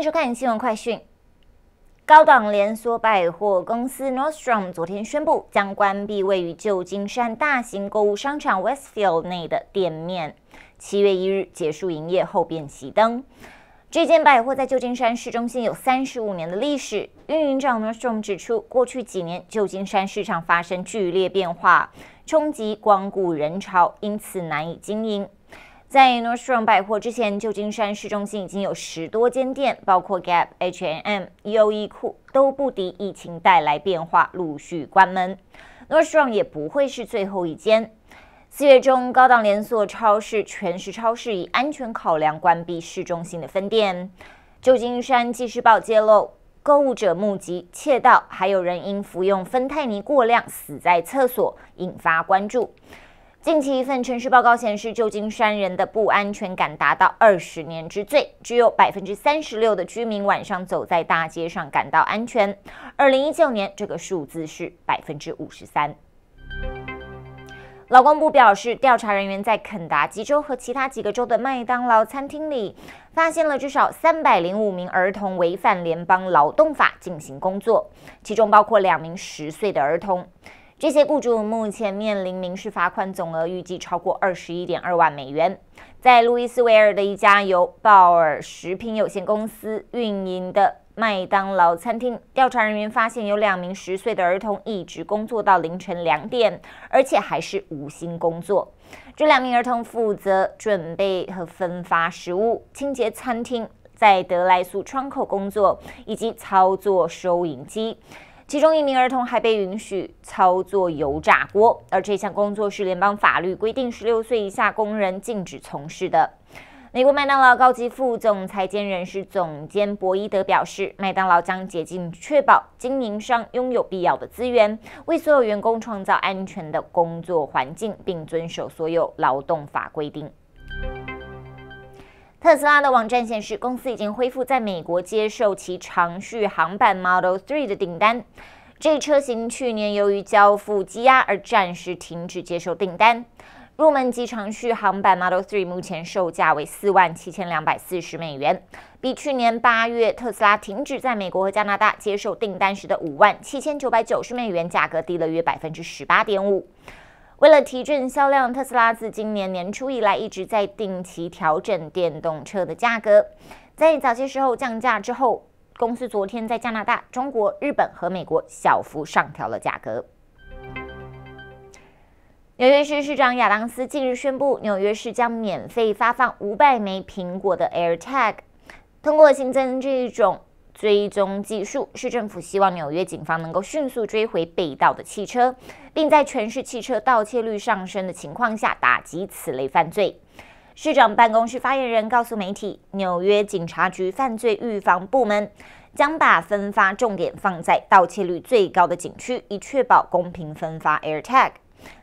迎收看新闻快讯。高档连锁百货公司 Nordstrom 昨天宣布，将关闭位于旧金山大型购物商场 Westfield 内的店面，七月一日结束营业后便熄灯。这间百货在旧金山市中心有三十五年的历史。运营长 Nordstrom 指出，过去几年旧金山市场发生剧烈变化，冲击光顾人潮，因此难以经营。在 n o r t s r o m 百货之前，旧金山市中心已经有十多间店，包括 Gap、H&M、优衣库，都不敌疫情带来变化，陆续关门。n o r t s r o m 也不会是最后一间。四月中，高档连锁超市全食超市以安全考量关闭市中心的分店。旧金山纪事报揭露，购物者目击窃盗，还有人因服用芬太尼过量死在厕所，引发关注。近期一份城市报告显示，旧金山人的不安全感达到二十年之最，只有百分之三十六的居民晚上走在大街上感到安全。二零一九年这个数字是百分之五十三。劳工部表示，调查人员在肯达基州和其他几个州的麦当劳餐厅里发现了至少三百零五名儿童违反联邦劳动法进行工作，其中包括两名十岁的儿童。这些雇主目前面临民事罚款总额预计超过二十一点二万美元。在路易斯维尔的一家由鲍尔食品有限公司运营的麦当劳餐厅，调查人员发现有两名十岁的儿童一直工作到凌晨两点，而且还是无薪工作。这两名儿童负责准备和分发食物、清洁餐厅、在德莱素窗口工作以及操作收银机。其中一名儿童还被允许操作油炸锅，而这项工作是联邦法律规定十六岁以下工人禁止从事的。美国麦当劳高级副总裁兼人事总监博伊德表示，麦当劳将竭尽确保经营商拥有必要的资源，为所有员工创造安全的工作环境，并遵守所有劳动法规定。特斯拉的网站显示，公司已经恢复在美国接受其长续航版 Model 3的订单。这一车型去年由于交付积压而暂时停止接受订单。入门级长续航版 Model 3目前售价为四万七千两百四十美元，比去年八月特斯拉停止在美国和加拿大接受订单时的五万七千九百九十美元价格低了约百分之十八点五。为了提振销量，特斯拉自今年年初以来一直在定期调整电动车的价格。在早些时候降价之后，公司昨天在加拿大、中国、日本和美国小幅上调了价格。纽约市市长亚当斯近日宣布，纽约市将免费发放五百枚苹果的 AirTag，通过新增这一种。追踪技术，市政府希望纽约警方能够迅速追回被盗的汽车，并在全市汽车盗窃率上升的情况下打击此类犯罪。市长办公室发言人告诉媒体，纽约警察局犯罪预防部门将把分发重点放在盗窃率最高的景区，以确保公平分发 AirTag。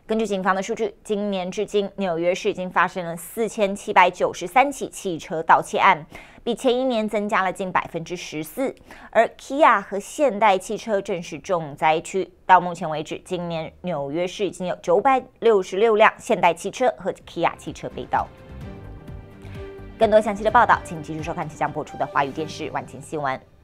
根据警方的数据，今年至今，纽约市已经发生了四千七百九十三起汽车盗窃案，比前一年增加了近百分之十四。而起亚和现代汽车正是重灾区。到目前为止，今年纽约市已经有九百六十六辆现代汽车和 i 亚汽车被盗。更多详细的报道，请继续收看即将播出的华语电视晚间新闻。